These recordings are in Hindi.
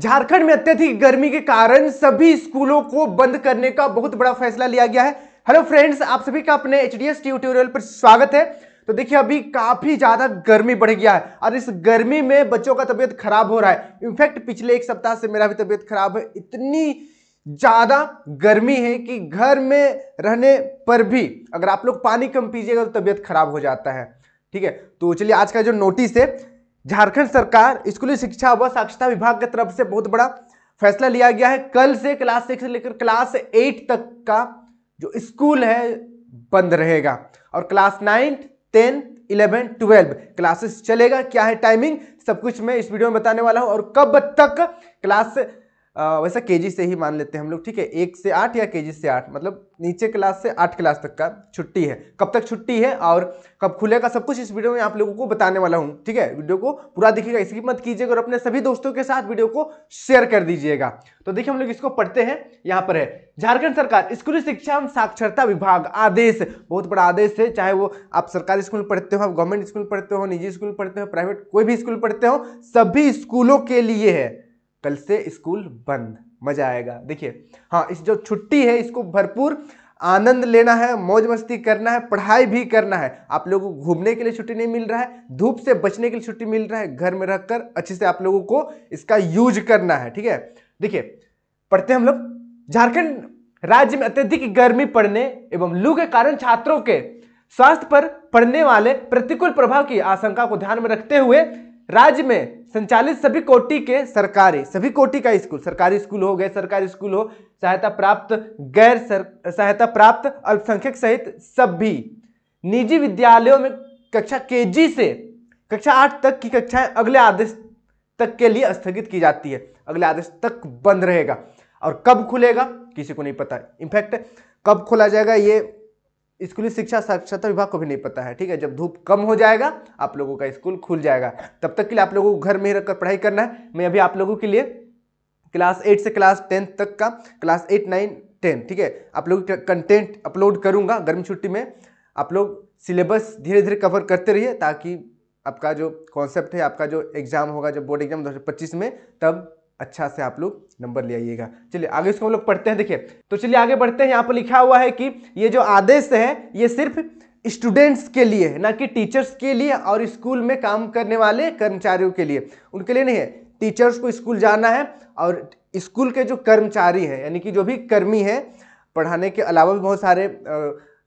झारखंड में अत्यधिक गर्मी के कारण सभी स्कूलों को बंद करने का बहुत बड़ा फैसला लिया गया है हेलो फ्रेंड्स आप सभी का अपने एच ट्यूटोरियल पर स्वागत है तो देखिए अभी काफी ज्यादा गर्मी बढ़ गया है और इस गर्मी में बच्चों का तबियत खराब हो रहा है इनफैक्ट पिछले एक सप्ताह से मेरा भी तबियत खराब है इतनी ज्यादा गर्मी है कि घर में रहने पर भी अगर आप लोग पानी कम पीजिएगा तो तबियत खराब हो जाता है ठीक है तो चलिए आज का जो नोटिस है झारखंड सरकार स्कूली शिक्षा व साक्षरता विभाग की तरफ से बहुत बड़ा फैसला लिया गया है कल से क्लास सिक्स से लेकर क्लास एट तक का जो स्कूल है बंद रहेगा और class ninth tenth eleven twelve classes चलेगा क्या है टाइमिंग सब कुछ मैं इस वीडियो में बताने वाला हूँ और कब तक क्लास वैसा के से ही मान लेते हैं हम लोग ठीक है एक से आठ या के से आठ मतलब नीचे क्लास से आठ क्लास तक का छुट्टी है कब तक छुट्टी है और कब खुलेगा सब कुछ इस वीडियो में आप लोगों को बताने वाला हूँ ठीक है वीडियो को पूरा देखिएगा इसकी मत कीजिएगा और अपने सभी दोस्तों के साथ वीडियो को शेयर कर दीजिएगा तो देखिए हम लोग इसको पढ़ते हैं यहाँ पर है झारखंड सरकार स्कूली शिक्षा एवं साक्षरता विभाग आदेश बहुत बड़ा आदेश है चाहे वो आप सरकारी स्कूल पढ़ते हो आप गवर्नमेंट स्कूल पढ़ते हो निजी स्कूल पढ़ते हो प्राइवेट कोई भी स्कूल पढ़ते हो सभी स्कूलों के लिए है कल से स्कूल बंद मज़ा आएगा देखिए हाँ इस जो छुट्टी है इसको भरपूर आनंद लेना है मौज मस्ती करना है पढ़ाई भी करना है आप लोगों को घूमने के लिए छुट्टी नहीं मिल रहा है धूप से बचने के लिए छुट्टी मिल रहा है घर में रहकर अच्छे से आप लोगों को इसका यूज करना है ठीक है देखिए पढ़ते हैं हम लोग झारखंड राज्य में अत्यधिक गर्मी पड़ने एवं लू के कारण छात्रों के स्वास्थ्य पर पड़ने वाले प्रतिकूल प्रभाव की आशंका को ध्यान में रखते हुए राज्य में संचालित सभी कोटि के सरकारी सभी कोटि का स्कूल सरकारी स्कूल हो गैर सरकारी स्कूल हो सहायता प्राप्त गैर सर सहायता प्राप्त अल्पसंख्यक सहित सभी निजी विद्यालयों में कक्षा जी से कक्षा आठ तक की कक्षाएं अगले आदेश तक के लिए स्थगित की जाती है अगले आदेश तक बंद रहेगा और कब खुलेगा किसी को नहीं पता इनफैक्ट कब खोला जाएगा ये स्कूली शिक्षा साक्षरता विभाग को भी नहीं पता है ठीक है जब धूप कम हो जाएगा आप लोगों का स्कूल खुल जाएगा तब तक के लिए आप लोगों को घर में ही रखकर पढ़ाई करना है मैं अभी आप लोगों के लिए क्लास एट से क्लास टेंथ तक का क्लास एट नाइन टेन ठीक है आप लोग कंटेंट अपलोड करूँगा गर्मी छुट्टी में आप लोग सिलेबस धीरे धीरे कवर करते रहिए ताकि आपका जो कॉन्सेप्ट है आपका जो एग्ज़ाम होगा जो बोर्ड एग्जाम दो में तब अच्छा से आप लोग नंबर ले आइएगा चलिए आगे इसको हम लोग पढ़ते हैं देखिए तो चलिए आगे बढ़ते हैं यहाँ पर लिखा हुआ है कि ये जो आदेश है ये सिर्फ स्टूडेंट्स के लिए है ना कि टीचर्स के लिए और स्कूल में काम करने वाले कर्मचारियों के लिए उनके लिए नहीं है टीचर्स को स्कूल जाना है और स्कूल के जो कर्मचारी हैं यानी कि जो भी कर्मी हैं पढ़ाने के अलावा भी बहुत सारे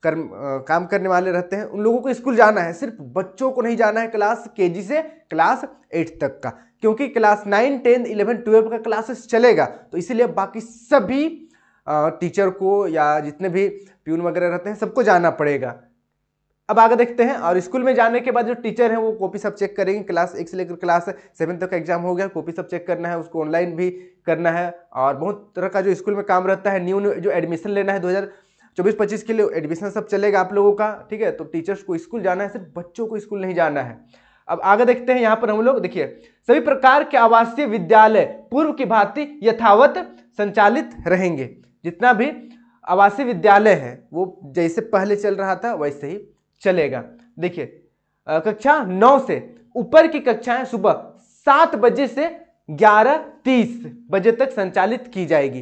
कर्म काम करने वाले रहते हैं उन लोगों को स्कूल जाना है सिर्फ बच्चों को नहीं जाना है क्लास केजी से क्लास एट तक का क्योंकि class nine tenth eleven twelve का क्लासेस चलेगा तो इसीलिए बाकी सभी टीचर को या जितने भी प्यून वगैरह रहते हैं सबको जाना पड़ेगा अब आगे देखते हैं और स्कूल में जाने के बाद जो टीचर हैं वो कॉपी सब चेक करेंगे क्लास एक से लेकर क्लास सेवन तक तो का एग्जाम हो गया कॉपी सब चेक करना है उसको ऑनलाइन भी करना है और बहुत तरह का जो स्कूल में काम रहता है न्यू जो एडमिशन लेना है दो चौबीस पच्चीस के लिए एडमिशन सब चलेगा आप लोगों का ठीक है तो टीचर्स को स्कूल जाना है सिर्फ बच्चों को स्कूल नहीं जाना है अब आगे देखते हैं यहाँ पर हम लोग देखिए सभी प्रकार के आवासीय विद्यालय पूर्व की भांति यथावत संचालित रहेंगे जितना भी आवासीय विद्यालय है वो जैसे पहले चल रहा था वैसे ही चलेगा देखिए कक्षा नौ से ऊपर की कक्षाएं सुबह सात बजे से ग्यारह तीस बजे तक संचालित की जाएगी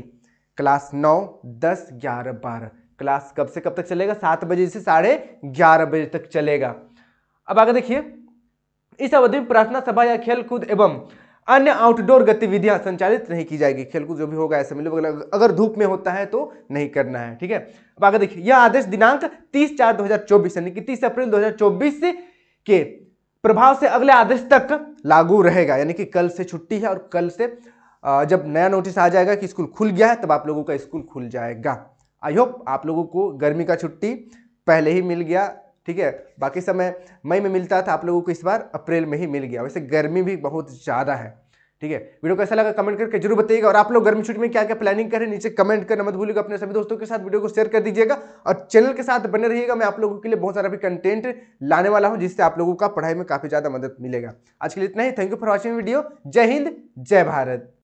क्लास नौ दस ग्यारह बारह क्लास कब से कब तक चलेगा सात बजे से साढ़े ग्यारह बजे तक चलेगा अब आगे देखिए इस अवधि में प्रार्थना सभा या खेलकूद एवं अन्य आउटडोर गतिविधियां संचालित नहीं की जाएगी खेलकूद जो भी होगा ऐसे मिले वगैरह अगर धूप में होता है तो नहीं करना है ठीक है अब आगे देखिए यह आदेश दिनांक 30 चार 2024 यानी कि 30 अप्रैल 2024 के प्रभाव से अगले आदेश तक लागू रहेगा यानी कि कल से छुट्टी है और कल से जब नया नोटिस आ जाएगा कि स्कूल खुल गया है तब आप लोगों का स्कूल खुल जाएगा आई होप आप लोगों को गर्मी का छुट्टी पहले ही मिल गया ठीक है बाकी समय मई में मिलता था आप लोगों को इस बार अप्रैल में ही मिल गया वैसे गर्मी भी बहुत ज़्यादा है ठीक है वीडियो कैसा लगा कमेंट करके जरूर बताइएगा और आप लोग गर्मी छुट्टी में क्या क्या प्लानिंग करें नीचे कमेंट करना मत भूलिएगा अपने सभी दोस्तों के साथ वीडियो को शेयर कर दीजिएगा और चैनल के साथ बने रहिएगा मैं आप लोगों के लिए बहुत सारा भी कंटेंट लाने वाला हूं जिससे आप लोगों का पढ़ाई में काफी ज्यादा मदद मिलेगा आज के लिए इतना ही thank you for watching video जय हिंद जय भारत